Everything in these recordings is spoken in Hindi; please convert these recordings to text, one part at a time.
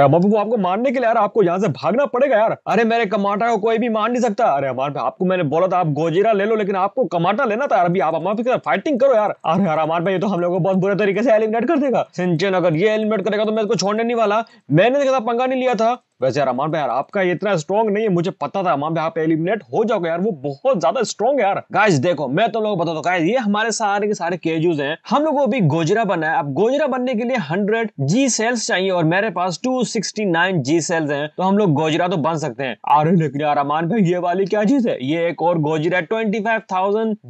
रमन वो आपको मारने के लिए यार आपको यहाँ से भागना पड़ेगा यार अरे मेरे कमाटा को कोई भी मार नहीं सकता अरे अमान आपको मैंने बोला था आप गोजीरा ले लो लेकिन आपको कमाटा लेना था अभी आप अमान के फाइटिंग करो यार अरे यार अमान भाई ये तो हम लोग को बहुत बुरे तरीके से एलिमिनेट कर देगा सिंचन अगर ये एलिमिनेट करेगा तो मैं इसको छोड़ने नहीं वाला मैंने देखा तो पंगा नहीं लिया था वैसे यार अमान भाई यार आपका इतना स्ट्रॉन्ग नहीं है मुझे पता था अमान भाई आप एलिमिनेट हो जाओगे यार वो बहुत ज्यादा स्ट्रॉन्ग है यार गाइस देखो मैं तुम तो लोग बताता हूँ ये हमारे सारे के सारे केजूज हैं हम लोग अभी गोजरा बना है अब गोजरा बनने के लिए हंड्रेड जी सेल्स चाहिए और मेरे पास टू जी सेल्स है तो हम लोग गोजरा तो बन सकते हैं अरे लेकिन यार अमान भाई ये वाली क्या चीज है ये एक और गोजरा ट्वेंटी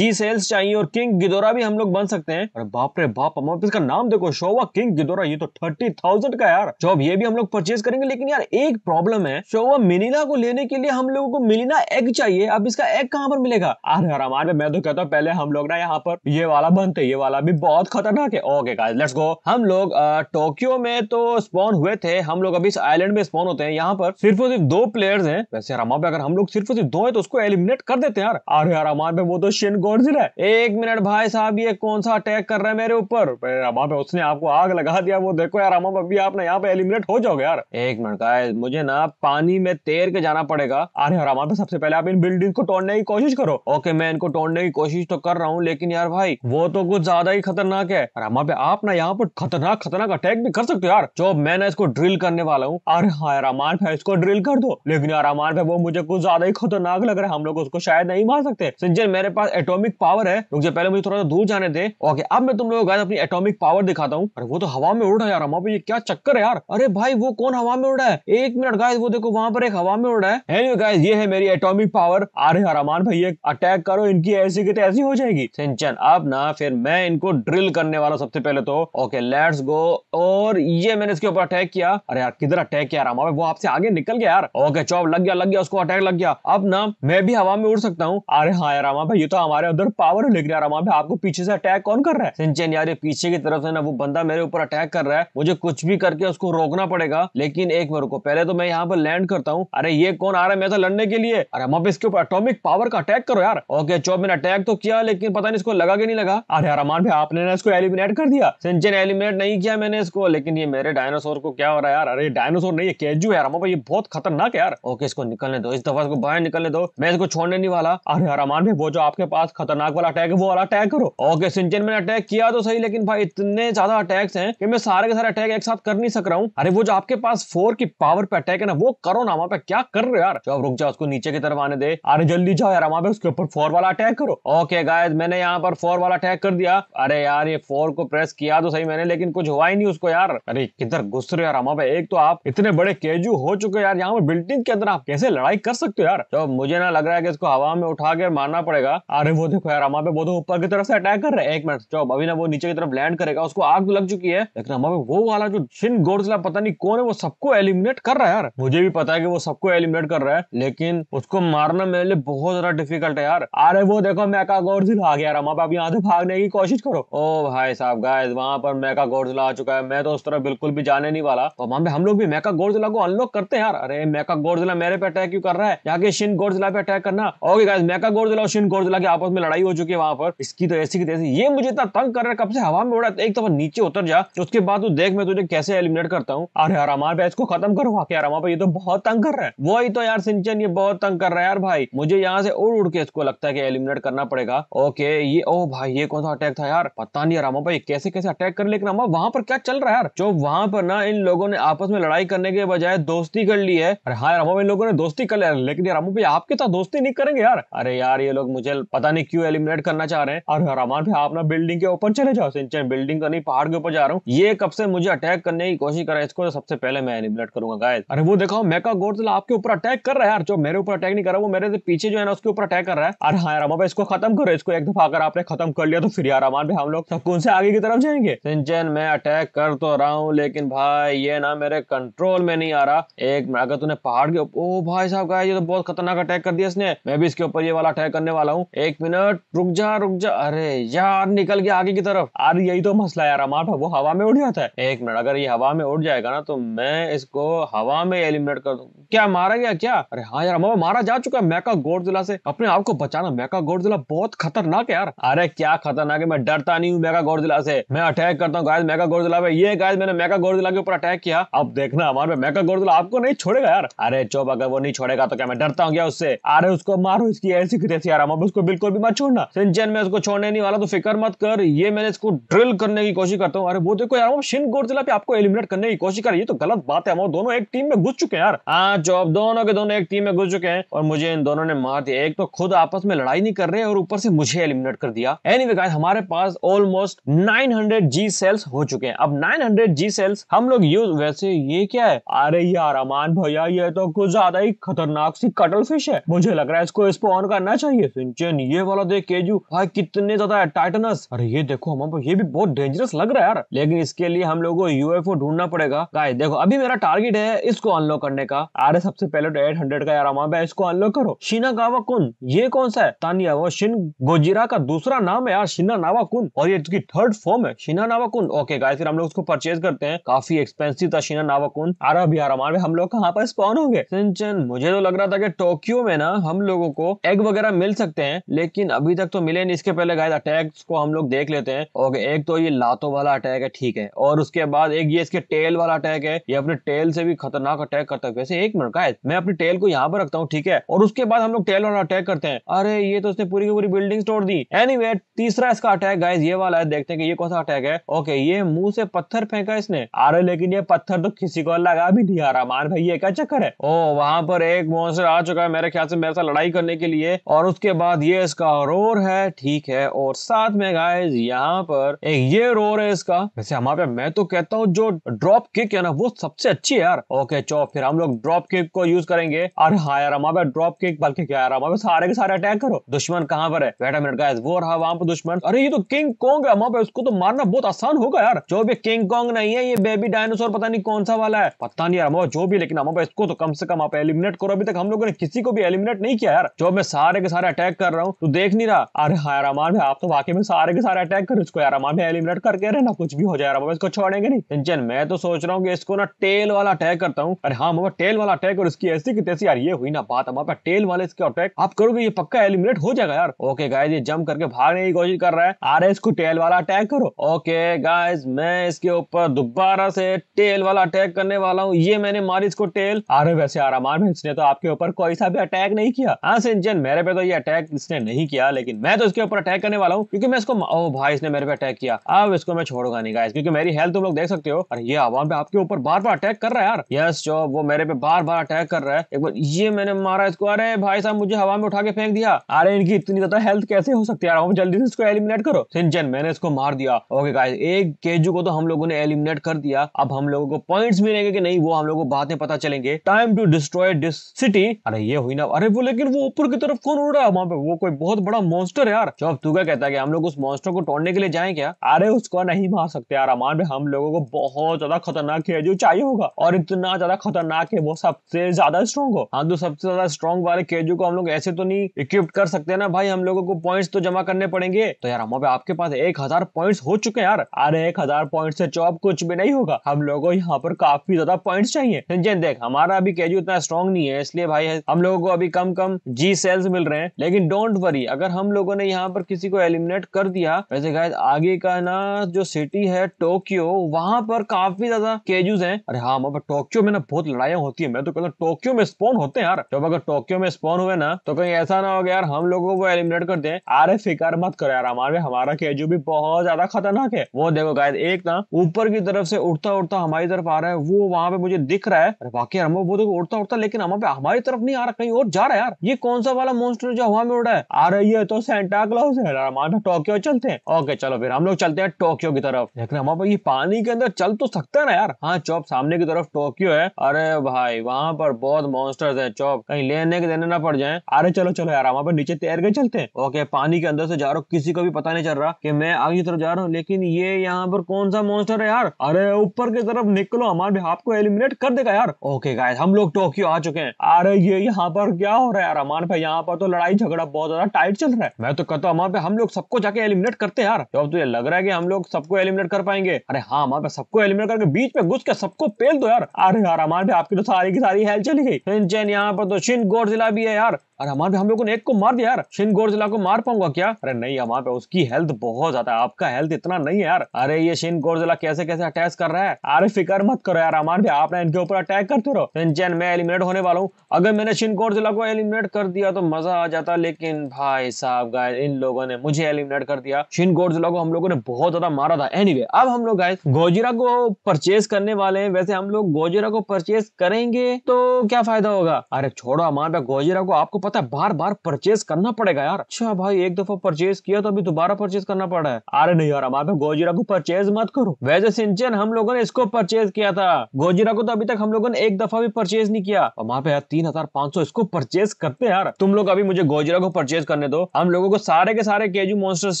जी सेल्स चाहिए और किंग गिदोरा भी हम लोग बन सकते हैं अरे बाप रे बाप अमान इसका नाम देखो शोवा किंग गिदोरा ये तो थर्टी का यार जॉब ये भी हम लोग परचेज करेंगे लेकिन यार एक प्रॉब्लम है सो वो मिनिना को लेने के लिए हम लोगों को मिनिला एग चाहिए अब इसका एग कहाँ पर मिलेगा अरे हमारे में मैं तो कहता हूँ पहले हम लोग ना यहाँ पर ये वाला बनते ये वाला भी बहुत खतरनाक है ओके गाइस लेट्स गो हम लोग टोक्यो में तो स्पॉन हुए थे हम लोग अभी इस आइलैंड में स्पॉन होते हैं यहाँ पर सिर्फ और सिर्फ दो प्लेयर्स हैं वैसे यार पे अगर हम लोग सिर्फ और सिर्फ दो है तो उसको एलिमिनेट कर देते हैं यार अरे यार हमारे वो तो शिन गोडजिला है एक मिनट भाई साहब ये कौन सा अटैक कर रहा है मेरे ऊपर उसने आपको आग लगा दिया वो देखो यार हम अभी आप ना यहाँ पे एलिमिनेट हो जाओगे यार एक मिनट गाइस मुझे ना पानी में तैर के जाना पड़ेगा अरे हराम पे तो सबसे पहले आप इन बिल्डिंग को तोड़ने की कोशिश करो ओके मैं इनको तोड़ने की कोशिश तो कर रहा हूँ लेकिन यार भाई वो तो कुछ ज्यादा ही खतरनाक है हरामा पे आप ना यहाँ पर खतरनाक खतरनाक अटैक भी कर सकते हो यार जो मैं ना इसको ड्रिल करने वाला हूँ अरे हाँ हरामान पे इसको ड्रिल कर दो लेकिन हरामान पे वो मुझे कुछ ज्यादा ही खतरनाक लग रहा है हम लोग उसको शायद नहीं मार सकते सिंजर मेरे पास एटोमिक पावर है मुझे पहले मुझे थोड़ा सा दूर जाने दे ओके अब मैं तुम लोगों को अपनी एटोमिक पावर दिखाता हूँ अरे वो तो हवा में उड़ रहा है यार हमारे ये क्या चक्कर है यार अरे भाई वो कौन हवा में उड़ रहा है एक एक मिनट गाइस वो देखो वहां पर एक हवा में उड़ रहा है एनीवे anyway, गाइस ये है मेरी एटॉमिक पावर आ रहे हरामान भैया अटैक करो इनकी ऐसी की तैसी हो जाएगी सिंचन अब ना फिर मैं इनको ड्रिल करने वाला सबसे पहले तो ओके लेट्स गो और ये मैंने इसके ऊपर अटैक किया अरे यार किधर अटैक किया रामा वो आपसे आगे निकल गया यार ओके चौप लग गया लग गया उसको अटैक लग गया अब ना मैं भी हवा में उड़ सकता हूँ अरे हाँ यार रामा भाई ये तो हमारे उधर पावर है लेकिन यार रामा भाई आपको पीछे से अटैक कौन कर रहा है सिंचन यार ये पीछे की तरफ से ना वो बंदा मेरे ऊपर अटैक कर रहा है मुझे कुछ भी करके उसको रोकना पड़ेगा लेकिन एक मेरे को पहले अरे तो मैं यहाँ पर लैंड करता हूँ अरे ये कौन आ रहा है मैं तो लड़ने के लिए अरे हम इसके ऊपर अटोमिक पावर का अटैक करो यार ओके चौब मैंने अटैक तो किया लेकिन पता नहीं इसको लगा के नहीं लगा अरे रमान भाई आपने ना इसको एलिमिनेट कर दिया सिंचन एलिमिनेट नहीं किया मैंने इसको लेकिन ये मेरे डायनासोर को क्या हो रहा है यार अरे डायनासोर नहीं है कैजू है यार ये बहुत खतरनाक है यार ओके इसको निकलने दो इस दफा इसको बाहर निकलने दो मैं इसको छोड़ने नहीं वाला अरे रमान भाई वो जो आपके पास खतरनाक वाला अटैक है वो वाला अटैक करो ओके सिंचन मैंने अटैक किया तो सही लेकिन भाई इतने ज्यादा अटैक्स हैं कि मैं सारे के सारे अटैक एक साथ कर नहीं सक रहा हूँ अरे वो जो आपके पास फोर की पावर पे अटैक है ना वो करो ना वहां पे क्या कर रहे हो यार चलो रुक जाओ उसको नीचे की तरफ आने दे अरे जल्दी जाओ यार वहां पे उसके ऊपर फोर वाला अटैक करो ओके गायज मैंने यहाँ पर फोर वाला अटैक कर दिया अरे यार ये फोर को प्रेस किया तो सही मैंने लेकिन कुछ हुआ ही नहीं उसको यार अरे किधर घुस रहे यार वहां पे एक तो आप इतने बड़े केजू हो चुके यार यहाँ पे बिल्डिंग के अंदर आप कैसे लड़ाई कर सकते हो यार तो मुझे ना लग रहा है कि इसको हवा में उठा के मारना पड़ेगा अरे वो देखो यार वहां पे वो तो ऊपर की तरफ से अटैक कर रहे हैं एक मिनट चलो अभी ना वो नीचे की तरफ लैंड करेगा उसको आग लग चुकी है लेकिन हमारे वो वाला जो छिन गोडसला पता नहीं कौन है वो सबको एलिमिनेट कर रहा है यार मुझे भी पता है कि वो सबको एलिमिनेट कर रहा है लेकिन उसको मारना मेरे लिए बहुत ज्यादा डिफिकल्ट है यार अरे वो देखो मैका गोडजिला आ गया रमाप आप यहाँ से भागने की कोशिश करो ओ भाई साहब गाइस वहाँ पर मैका गोडजिला आ चुका है मैं तो उस तरह बिल्कुल भी जाने नहीं वाला और वहां पे हम लोग भी मैका गोडजिला को अनलॉक करते हैं यार अरे मैका गोडजिला मेरे पे अटैक क्यों कर रहा है यहाँ के शिन गोडजिला पे अटैक करना ओके गाइस मैका गोडजिला और शिन गोडजिला के आपस में लड़ाई हो चुकी है वहां पर इसकी तो ऐसी की तैसी ये मुझे इतना तंग कर रहा है कब से हवा में उड़ा एक दफा नीचे उतर जा उसके बाद तू देख मैं तुझे कैसे एलिमिनेट करता हूँ अरे हरा मार बैच को खत्म करो कि यार वहां पे ये तो बहुत तंग कर रहा है वही तो यार सिंचन ये बहुत तंग कर रहा है यार भाई मुझे यहाँ से उड़ उड़ के इसको लगता है कि एलिमिनेट करना पड़ेगा ओके ये ओ भाई ये कौन सा अटैक था यार पता नहीं रामा भाई कैसे कैसे अटैक कर लेकिन रामा वहां पर क्या चल रहा है यार जो वहां पर ना इन लोगों ने आपस में लड़ाई करने के बजाय दोस्ती कर ली है अरे हाँ रामा भाई लोगों ने दोस्ती कर लिया लेकिन रामा भाई आपके साथ दोस्ती नहीं करेंगे यार अरे यार ये लोग मुझे पता नहीं क्यों एलिमिनेट करना चाह रहे हैं और रामान भाई आप ना बिल्डिंग के ऊपर चले जाओ सिंचन बिल्डिंग का नहीं पहाड़ के ऊपर जा रहा हूँ ये कब से मुझे अटैक करने की कोशिश कर रहा है इसको सबसे पहले मैं एलिमिनेट करूंगा गाय गाइस अरे वो देखो मेका गोडजिला आपके ऊपर अटैक कर रहा है यार जो मेरे ऊपर अटैक नहीं कर रहा वो मेरे से पीछे जो है ना उसके ऊपर अटैक कर रहा है अरे हाँ यार अब इसको खत्म करो इसको एक दफा अगर आपने खत्म कर लिया तो फिर यार अमान भाई हम लोग सुकून से आगे की तरफ जाएंगे सिंचन मैं अटैक कर तो रहा हूँ लेकिन भाई ये ना मेरे कंट्रोल में नहीं आ रहा एक मिनट अगर तूने पहाड़ के ओ भाई साहब गाय ये तो बहुत खतरनाक अटैक कर दिया इसने मैं भी इसके ऊपर ये वाला अटैक करने वाला हूँ एक मिनट रुक जा रुक जा अरे यार निकल गया आगे की तरफ अरे यही तो मसला यार अमार वो हवा में उड़ जाता है एक मिनट अगर ये हवा में उड़ जाएगा ना तो मैं इसको हवा हवा में एलिमिनेट कर दूं क्या मारा गया क्या अरे हाँ यार मामा मारा जा चुका है मैका गोडजिला से अपने आप को बचाना मैका गोडजिला बहुत खतरनाक है यार अरे क्या खतरनाक है मैं डरता नहीं हूँ मैका गोडजिला से मैं अटैक करता हूँ गायद मैका गोडजिला ये गायद मैंने मैका गोडजिला के ऊपर अटैक किया अब देखना हमारे मैका गोडजिला आपको नहीं छोड़ेगा यार अरे चुप अगर वो नहीं छोड़ेगा तो क्या मैं डरता हूँ क्या उससे अरे उसको मारो इसकी ऐसी यार उसको बिल्कुल भी मत छोड़ना सिंचन में उसको छोड़ने नहीं वाला तो फिक्र मत कर ये मैंने इसको ड्रिल करने की कोशिश करता हूँ अरे वो देखो यार शिन गोडजिला पे आपको एलिमिनेट करने की कोशिश कर ये तो गलत बात है हम दोनों एक टीम में घुस चुके हैं यार हाँ, चौप दोनों के दोनों एक टीम में घुस चुके हैं और मुझे इन दोनों ने मार दिया एक तो खुद आपस में लड़ाई नहीं कर रहे और ऊपर से मुझे एलिमिनेट कर दिया एनी anyway, guys, हमारे पास ऑलमोस्ट 900 जी सेल्स हो चुके हैं अब 900 जी सेल्स हम लोग यूज वैसे ये क्या है अरे यार अमान भैया ये तो कुछ ज्यादा ही खतरनाक सी कटल फिश है मुझे लग रहा है इसको इसको ऑन करना चाहिए सिंचन ये वाला देख केजू भाई कितने ज्यादा है टाइटनस अरे ये देखो हमारे ये भी बहुत डेंजरस लग रहा है यार लेकिन इसके लिए हम लोग को यूएफओ ढूंढना पड़ेगा गाय देखो अभी मेरा टारगेट है इसको अनलॉक करने का अरे सबसे पहले तो एट हंड्रेड का यारामाबा है इसको अनलॉक करो गावा कुन ये कौन सा है तानिया वो शिन गोजिरा का दूसरा नाम है यार शिना नावा कुन और ये इसकी थर्ड फॉर्म है शिना नावा कुन ओके गाइस फिर हम लोग उसको परचेज करते हैं काफी एक्सपेंसिव था शिना नावा कुन अरे अभी हमारे हम लोग कहाँ पर स्पॉन हो गए मुझे तो लग रहा था कि टोक्यो में ना हम लोगों को एग वगैरह मिल सकते हैं लेकिन अभी तक तो मिले नहीं इसके पहले गाइस अटैक को हम लोग देख लेते हैं ओके एक तो ये लातों वाला अटैक है ठीक है और उसके बाद एक ये इसके टेल वाला अटैक है ये अपने टेल से भी खतरनाक अटैक करता है वैसे एक मिनट का मैं अपनी टेल को यहाँ पर रखता हूँ ठीक है और उसके बाद हम लोग टेल और अटैक करते हैं अरे ये तो उसने पूरी की पूरी बिल्डिंग तोड़ दी एनी anyway, तीसरा इसका अटैक गाइज ये वाला है देखते हैं कि ये कौन सा अटैक है ओके ये मुंह से पत्थर फेंका इसने अरे लेकिन ये पत्थर तो किसी को लगा भी नहीं आ रहा मान भाई ये क्या चक्कर है ओ वहां पर एक मॉन्स्टर आ चुका है मेरे ख्याल से मेरे साथ लड़ाई करने के लिए और उसके बाद ये इसका रोर है ठीक है और साथ में गाइज यहाँ पर एक ये रोर है इसका वैसे हमारे मैं तो कहता हूँ जो ड्रॉप किक है ना वो सबसे अच्छी है यार ओके चो फिर हम लोग ड्रॉप किक को यूज करेंगे और हायर हम पे ड्रॉप किक बल्कि क्या यार हम सारे के सारे अटैक करो दुश्मन कहाँ पर है वेट अ मिनट गाइस वो रहा वहां पर दुश्मन अरे ये तो किंग कोंग है वहां पे उसको तो मारना बहुत आसान होगा यार जो भी किंग कोंग नहीं है ये बेबी डायनासोर पता नहीं कौन सा वाला है पता नहीं यार जो भी लेकिन हम इसको तो कम से कम आप एलिमिनेट करो अभी तक हम लोगों ने किसी को भी एलिमिनेट नहीं किया यार जो मैं सारे के सारे अटैक कर रहा हूँ तो देख नहीं रहा अरे हाँ यार आप तो वाकई में सारे के सारे अटैक करो इसको यार हमारे एलिमिनेट करके रहना कुछ भी हो जाए इसको छोड़ेंगे नहीं टेंशन मैं तो सोच रहा हूँ कि इसको ना टेल वाला अटैक करता हूँ अरे हाँ टेल वाला वाला अटैक और इसकी ऐसी की तैसी यार ये हुई ना बात हमारे टेल वाले इसके अटैक आप करोगे ये पक्का एलिमिनेट हो जाएगा यार ओके गाइज ये जंप करके भागने की कोशिश कर रहा है आ रहे इसको टेल वाला अटैक करो ओके गाइज मैं इसके ऊपर दोबारा से टेल वाला अटैक करने वाला हूँ ये मैंने मारी इसको टेल अरे वैसे आरामान में इसने तो आपके ऊपर कोई सा भी अटैक नहीं किया हाँ मेरे पे तो ये अटैक इसने नहीं किया लेकिन मैं तो इसके ऊपर अटैक करने वाला हूँ क्योंकि मैं इसको ओ भाई इसने मेरे पे अटैक किया अब इसको मैं छोड़ूंगा नहीं गाइज क्योंकि मेरी हेल्थ तुम लोग देख सकते हो और ये आवाम पे आपके ऊपर बार बार अटैक कर रहा है यार यस जो वो मेरे पे बार बार बार अटैक कर रहा है एक बार ये मैंने मारा इसको अरे भाई साहब मुझे हवा में उठा के फेंक दिया अरे इनकी इतनी ज्यादा हेल्थ कैसे हो सकती है जल्दी से इसको एलिमिनेट करो सिंचन मैंने इसको मार दिया ओके गाइस एक केजू को तो हम लोगों ने एलिमिनेट कर दिया अब हम लोगों को पॉइंट मिलेंगे कि नहीं वो हम लोगों को बाद में पता चलेंगे time to destroy this city अरे ये हुई ना अरे वो लेकिन वो ऊपर की तरफ कौन उड़ रहा है वहां पे वो कोई बहुत बड़ा मॉन्स्टर है यार जब तू क्या कहता है कि हम लोग उस मॉन्स्टर को तोड़ने के लिए जाए क्या अरे उसको नहीं मार सकते यार हम लोगों को बहुत ज्यादा खतरनाक है जो चाहिए होगा और इतना ज्यादा खतरनाक है वो सब सबसे ज्यादा स्ट्रॉन्ग हो हाँ तो सबसे ज्यादा स्ट्रॉन्ग वाले केजू को हम लोग ऐसे तो नहीं इक्विप कर सकते ना भाई हम लोगों को पॉइंट्स तो जमा करने पड़ेंगे तो यार हम आपके पास एक हजार पॉइंट्स हो चुके हैं यार अरे एक हजार पॉइंट से चौब तो कुछ भी नहीं होगा हम लोगों यहाँ पर काफी ज्यादा पॉइंट चाहिए तो देख हमारा अभी केजू इतना स्ट्रॉन्ग नहीं है इसलिए भाई हम लोगों को अभी कम कम जी सेल्स मिल रहे हैं लेकिन डोंट वरी अगर हम लोगों ने यहाँ पर किसी को एलिमिनेट कर दिया वैसे गाय आगे का ना जो सिटी है टोक्यो वहां पर काफी ज्यादा केजूज हैं अरे हाँ टोक्यो में ना बहुत लड़ाई होती है मैं तो कहता टोक्यो में स्पोन होते हैं यार जब तो अगर टोक्यो में स्पोन हुए ना तो कहीं ऐसा ना हो गया यार हम लोगों को एलिमिनेट कर दे अरे फिकार मत करो यार हमारे हमारा केजू भी बहुत ज्यादा खतरनाक है वो देखो गाय एक ना ऊपर की तरफ से उठता उठता हमारी तरफ आ रहा है वो वहां पे मुझे दिख रहा है अरे बाकी हम वो देखो उड़ता उड़ता लेकिन हम हमारी तरफ नहीं आ रहा कहीं और जा रहा है यार ये कौन सा वाला मोस्टर जो हवा में उड़ा है आ रही तो है तो सेंटा क्लाउस है हमारे टोक्यो चलते हैं ओके चलो फिर हम लोग चलते हैं टोक्यो की तरफ लेकिन हमारे ये पानी के अंदर चल तो सकता है ना यार हाँ चौप सामने की तरफ टोक्यो है अरे भाई वहां पर बहुत मॉन्स्टर्स है चौप कहीं लेने के देने ना पड़ जाए अरे चलो चलो यार वहां पर नीचे तैर के चलते हैं ओके पानी के अंदर से जा रहा हूँ किसी को भी पता नहीं चल रहा कि मैं आगे की तरफ जा रहा हूँ लेकिन ये यहाँ पर कौन सा मॉन्स्टर है यार अरे ऊपर की तरफ निकलो हमारे भी आपको एलिमिनेट कर देगा यार ओके गाय हम लोग टोक्यो आ चुके हैं अरे ये यहाँ पर क्या हो रहा है यार हमारे भाई यहाँ पर तो लड़ाई झगड़ा बहुत ज्यादा टाइट चल रहा है मैं तो कहता हूँ पे हम लोग सबको जाके एलिमिनेट करते हैं यार तो ये लग रहा है कि हम लोग सबको एलिमिनेट कर पाएंगे अरे हाँ हमारे पे सबको एलिमिनेट करके बीच में घुस के सबको पेल दो यार अरे यार हमारे आपकी तो सारी की सारी हेल चली गई इंजन यहाँ पर तो शिन जिला भी है यार अरे हमारे हम लोगों ने एक को मार दिया यार शिन गोरजिला को मार पाऊंगा क्या अरे नहीं हमारे पे उसकी हेल्थ बहुत ज्यादा है आपका हेल्थ इतना नहीं है यार अरे ये शिन गोरजिला कैसे कैसे अटैच कर रहा है अरे फिक्र मत करो यार हमारे पे आपने इनके ऊपर अटैक करते तो रहो टेंशन मैं एलिमिनेट होने वाला हूँ अगर मैंने शिन गोरजिला को एलिमिनेट कर दिया तो मजा आ जाता लेकिन भाई साहब गाय इन लोगों ने मुझे एलिमिनेट कर दिया शिन गोरजिला को हम लोगों ने बहुत ज्यादा मारा था एनी वे अब हम लोग गाय गोजिरा को परचेज करने वाले हैं वैसे हम लोग गोजिरा को परचेज करेंगे तो क्या फायदा होगा अरे छोड़ो हमारे पे गोजिरा को आपको पता है बार बार परचेज करना पड़ेगा यार अच्छा भाई एक दफा परचेज किया तो अभी दोबारा परचेज करना पड़ रहा है अरे नहीं यार हमारे गोजीरा को परचेज मत करो वैसे सिंचन हम लोगों ने इसको परचेज किया था गोजीरा को तो अभी तक हम लोगों ने एक दफा भी परचेज नहीं किया वहाँ पे यार तीन हजार पाँच सौ इसको परचेज करते यार तुम लोग अभी मुझे गोजीरा को परचेज करने दो हम लोगों को सारे के सारे केजू मॉन्स्टर्स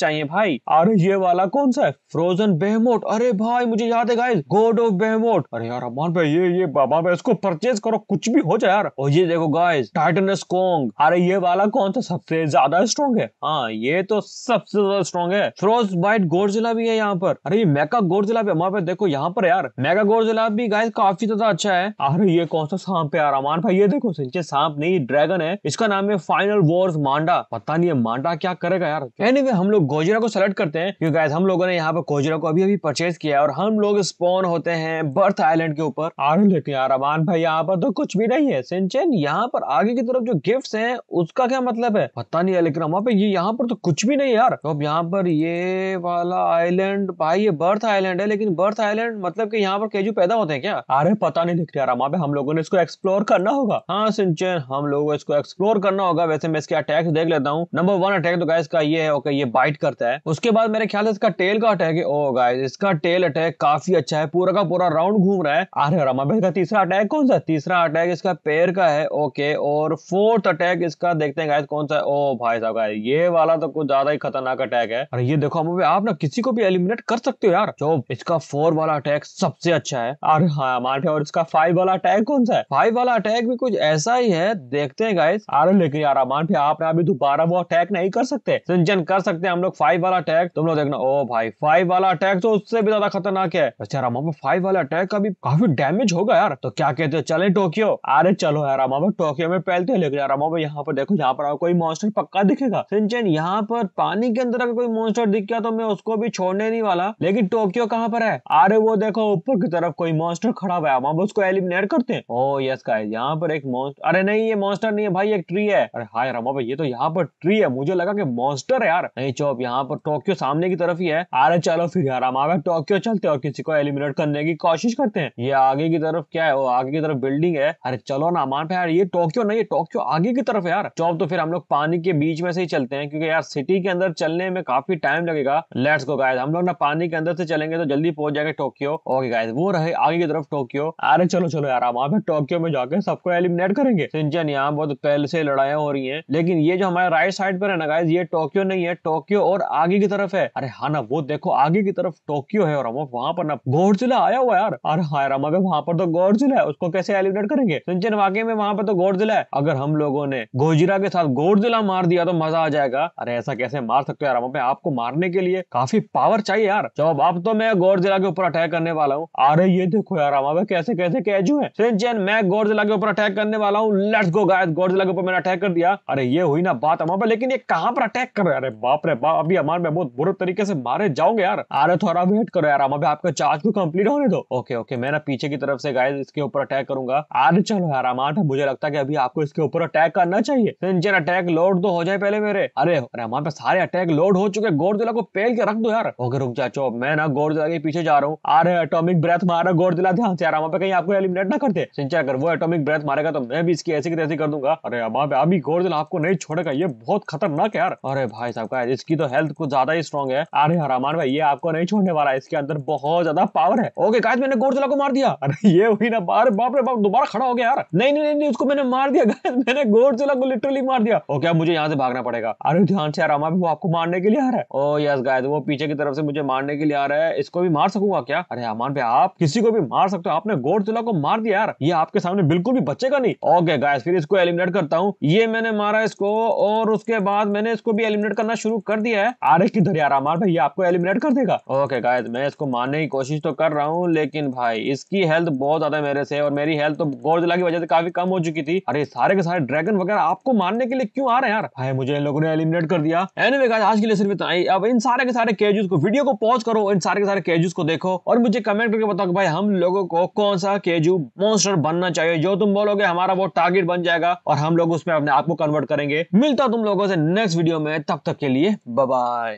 चाहिए भाई अरे ये वाला कौन सा है फ्रोजन बेहमोट अरे भाई मुझे याद है गाइस गोड ऑफ बेहमोट अरे यार अमान भाई ये ये बाबा भाई इसको परचेज करो कुछ भी हो जाए यार और ये देखो गाइस टाइटनस कॉन्ग अरे ये वाला कौन सा सबसे ज्यादा स्ट्रॉन्ग है हाँ ये तो सबसे ज्यादा स्ट्रॉन्ग है फ्रोज बाइट गोरजिला भी है यहाँ पर अरे ये मेका गोरजिला भी हमारे देखो यहाँ पर यार मेगा गोरजिला भी गाय काफी ज्यादा अच्छा है अरे ये कौन सा सांप है अरमान भाई ये देखो सिंचे सांप नहीं ड्रैगन है इसका नाम है फाइनल वॉर्स मांडा पता नहीं है मांडा क्या करेगा यार एनीवे anyway, हम लोग गोजिरा को सेलेक्ट करते हैं क्योंकि हम लोगों ने यहाँ पर गोजरा को अभी अभी परचेज किया और हम लोग स्पॉन होते हैं बर्थ आइलैंड के ऊपर अरे लेकिन यार अमान भाई यहाँ पर तो कुछ भी नहीं है सिंचन यहाँ पर आगे की तरफ जो गिफ्ट है है उसका क्या मतलब है पता नहीं है लेकिन वहां पे ये यहाँ पर तो कुछ भी नहीं यार तो अब यहाँ पर ये वाला आइलैंड भाई ये बर्थ आइलैंड है लेकिन बर्थ आइलैंड मतलब की यहाँ पर केजू पैदा होते हैं क्या अरे पता नहीं लिख यार वहाँ पे हम लोगों ने इसको एक्सप्लोर करना होगा हाँ सिंचन हम लोगों को इसको एक्सप्लोर करना होगा वैसे मैं इसके अटैक देख लेता हूँ नंबर वन अटैक तो गाय इसका ये है ओके ये बाइट करता है उसके बाद मेरे ख्याल से इसका टेल का अटैक है ओ oh, गाइस इसका टेल अटैक काफी अच्छा है पूरा का पूरा राउंड घूम रहा है अरे रामा भाई का तीसरा अटैक कौन सा तीसरा अटैक इसका पैर का है ओके और फोर्थ अटैक अटैक इसका देखते हैं गाइस कौन सा है ओ भाई साहब गाइस ये वाला तो कुछ ज्यादा ही खतरनाक अटैक है अरे ये देखो हम आप ना किसी को भी एलिमिनेट कर सकते हो यार जो इसका फोर वाला अटैक सबसे अच्छा है अरे हाँ मारे और इसका फाइव वाला अटैक कौन सा है फाइव वाला अटैक भी कुछ ऐसा ही है देखते हैं गाइस अरे लेकिन यार मानते आप अभी दोबारा वो अटैक नहीं कर सकते सिंचन कर सकते हैं हम लोग फाइव वाला अटैक तुम लोग देखना ओ भाई फाइव वाला अटैक तो उससे भी ज्यादा खतरनाक है अच्छा रामा फाइव वाला अटैक का भी काफी डैमेज होगा यार तो क्या कहते हो चले टोक्यो अरे चलो यार टोक्यो में पहलते हैं लेकिन यार यहाँ पर देखो यहाँ पर आओ कोई मॉन्स्टर पक्का दिखेगा सिंचन यहाँ पर पानी के अंदर अगर कोई मॉन्स्टर दिख गया तो मैं उसको भी छोड़ने नहीं वाला लेकिन टोक्यो कहाँ पर है अरे वो देखो ऊपर की तरफ कोई मॉन्स्टर खड़ा हुआ है पर उसको एलिमिनेट करते हैं ओ यस का यहाँ पर एक मॉन्स्टर अरे नहीं ये मॉन्स्टर नहीं है भाई एक ट्री है अरे हाय रमा भाई ये तो यहाँ पर ट्री है मुझे लगा कि मॉन्स्टर है यार नहीं चौप यहाँ पर टोक्यो सामने की तरफ ही है अरे चलो फिर यार हम आगे टोक्यो चलते और किसी को एलिमिनेट करने की कोशिश करते हैं ये आगे की तरफ क्या है वो आगे की तरफ बिल्डिंग है अरे चलो ना मान पे यार ये टोक्यो नहीं है टोक्यो आगे की तरफ यार चौब तो फिर हम लोग पानी के बीच में से ही चलते हैं क्योंकि यार सिटी के अंदर चलने में काफी टाइम लगेगा लेट्स गो गाइस हम लोग ना पानी के अंदर से चलेंगे तो जल्दी पहुंच जाएंगे टोक्यो ओके गाइस वो रहे आगे की तरफ टोक्यो अरे चलो चलो यार वहां पर टोक्यो में जाकर सबको एलिमिनेट करेंगे सिंचन यहाँ बहुत पहले से लड़ाई हो रही है लेकिन ये जो हमारे राइट साइड पर है ना गाइज ये टोक्यो नहीं है टोक्यो और आगे की तरफ है अरे हाँ ना वो देखो आगे की तरफ टोक्यो है और हम वहां पर ना गोडजिला आया हुआ यार अरे हाँ रामा वहां पर तो गोडजिला है उसको कैसे एलिमिनेट करेंगे सिंचन वाकई में वहां पर तो गोडजिला है अगर हम लोगों ने ने गोजिरा के साथ गोडजिला मार दिया तो मजा आ जाएगा अरे ऐसा कैसे मार सकते हो यार वहाँ आपको मारने के लिए काफी पावर चाहिए यार जब अब तो मैं गोडजिला के ऊपर अटैक करने वाला हूँ अरे ये देखो यार वहाँ कैसे कैसे कैजू है सिंचन मैं गोडजिला के ऊपर अटैक करने वाला हूँ लेट्स गो गायस गोडजिला के ऊपर मैंने अटैक कर दिया अरे ये हुई ना बात हमारे पर लेकिन ये कहाँ पर अटैक कर रहे अरे बाप रे बाप अभी हमारे में बहुत बुरे तरीके से मारे जाओगे यार अरे थोड़ा वेट करो यार हमारे आपका चार्ज भी कम्प्लीट होने दो ओके ओके मैं ना पीछे की तरफ से गाय इसके ऊपर अटैक करूंगा अरे चलो यार अमाउंट मुझे लगता है कि अभी आपको इसके ऊपर अटैक करना करना चाहिए सिंचर अटैक लोड तो हो जाए पहले मेरे अरे अरे हमारे पे सारे अटैक लोड हो चुके गोर दिला को पेल के रख दो यार ओके रुक जा जाचो मैं ना गोर दिला के पीछे जा रहा हूँ अरे अटोमिक ब्रेथ मारा गोरदिला ध्यान से यार वहाँ पे कहीं आपको एलिमिनेट ना करते सिंचर अगर वो एटॉमिक ब्रेथ मारेगा तो मैं भी इसकी ऐसी की तैसी कर दूंगा अरे वहाँ पे अभी दिला आपको नहीं छोड़ेगा ये बहुत खतरनाक है यार अरे भाई साहब का इसकी तो हेल्थ कुछ ज्यादा ही स्ट्रॉन्ग है अरे हरामान भाई ये आपको नहीं छोड़ने वाला इसके अंदर बहुत ज्यादा पावर है ओके गाइस मैंने गोर दिला को मार दिया अरे ये हुई ना बार बाप रे बाप दोबारा खड़ा हो गया यार नहीं नहीं नहीं उसको मैंने मार दिया गाइस मैंने गोर चला को लिटरली मार दिया ओके अब मुझे यहाँ से भागना पड़ेगा अरे ध्यान से आरामा भी वो आपको मारने के लिए आ रहा है ओ यस गाय वो पीछे की तरफ से मुझे मारने के लिए आ रहा है इसको भी मार सकूंगा क्या अरे अमान पे आप किसी को भी मार सकते हो आपने गोरचुला को मार दिया यार ये आपके सामने बिल्कुल भी बचेगा नहीं ओके गाइस फिर इसको एलिमिनेट करता हूँ ये मैंने मारा इसको और उसके बाद मैंने इसको भी एलिमिनेट करना शुरू कर दिया है अरे किधर यार अमान भाई ये आपको एलिमिनेट कर देगा ओके गाइस मैं इसको मारने की कोशिश तो कर रहा हूँ लेकिन भाई इसकी हेल्थ बहुत ज्यादा मेरे से और मेरी हेल्थ तो गोरचुला की वजह से काफी कम हो चुकी थी अरे सारे के सारे ड्रैगन वगैरह आपको मारने के लिए क्यों आ रहे हैं यार भाई मुझे इन लोगों ने एलिमिनेट कर दिया एनीवे anyway, आज के लिए सिर्फ इतना ही अब इन सारे के सारे केजूस को वीडियो को पॉज करो इन सारे के सारे केजूस को देखो और मुझे कमेंट करके बताओ भाई हम लोगों को कौन सा केजू मोस्टर बनना चाहिए जो तुम बोलोगे हमारा वो टारगेट बन जाएगा और हम लोग उसमें अपने आप को कन्वर्ट करेंगे मिलता तुम लोगों से नेक्स्ट वीडियो में तब तक के लिए बाय